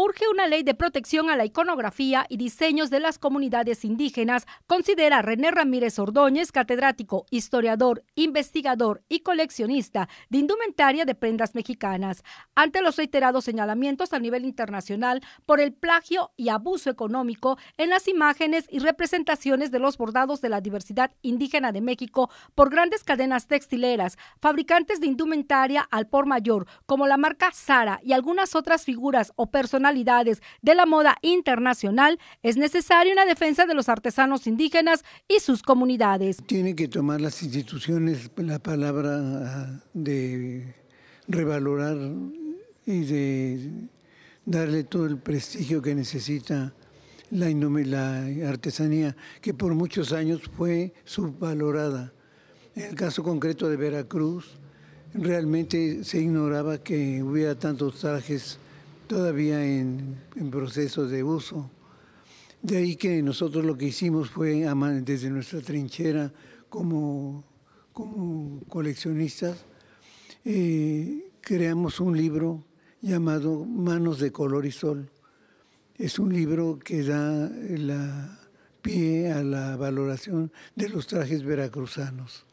urge una ley de protección a la iconografía y diseños de las comunidades indígenas, considera René Ramírez Ordóñez, catedrático, historiador, investigador y coleccionista de indumentaria de prendas mexicanas, ante los reiterados señalamientos a nivel internacional por el plagio y abuso económico en las imágenes y representaciones de los bordados de la diversidad indígena de México por grandes cadenas textileras, fabricantes de indumentaria al por mayor, como la marca Sara y algunas otras figuras o personas de la moda internacional, es necesaria una defensa de los artesanos indígenas y sus comunidades. Tiene que tomar las instituciones la palabra ah, de revalorar y de darle todo el prestigio que necesita la, la artesanía, que por muchos años fue subvalorada. En el caso concreto de Veracruz, realmente se ignoraba que hubiera tantos trajes todavía en, proceso de uso. De ahí que nosotros lo que hicimos fue desde nuestra trinchera como, coleccionistas, eh, creamos un libro llamado Manos de Color y Sol. Es un libro que da pie a la valoración de los trajes veracruzanos.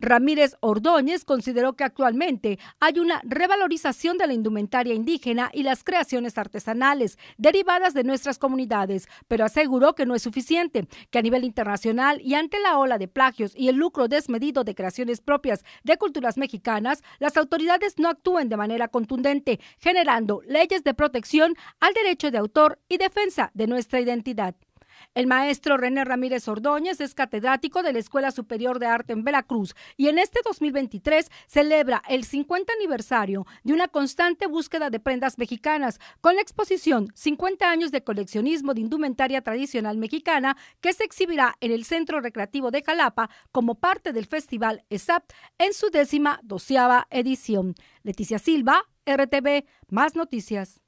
Ramírez Ordóñez consideró que actualmente hay una revalorización de la indumentaria indígena y las creaciones artesanales derivadas de nuestras comunidades, pero aseguró que no es suficiente, que a nivel internacional y ante la ola de plagios y el lucro desmedido de creaciones propias de culturas mexicanas, las autoridades no actúen de manera contundente, generando leyes de protección al derecho de autor y defensa de nuestra identidad. El maestro René Ramírez Ordóñez es catedrático de la Escuela Superior de Arte en Veracruz y en este 2023 celebra el 50 aniversario de una constante búsqueda de prendas mexicanas con la exposición 50 años de coleccionismo de indumentaria tradicional mexicana que se exhibirá en el Centro Recreativo de Jalapa como parte del Festival ESAP en su décima doceava edición. Leticia Silva, RTV, más noticias.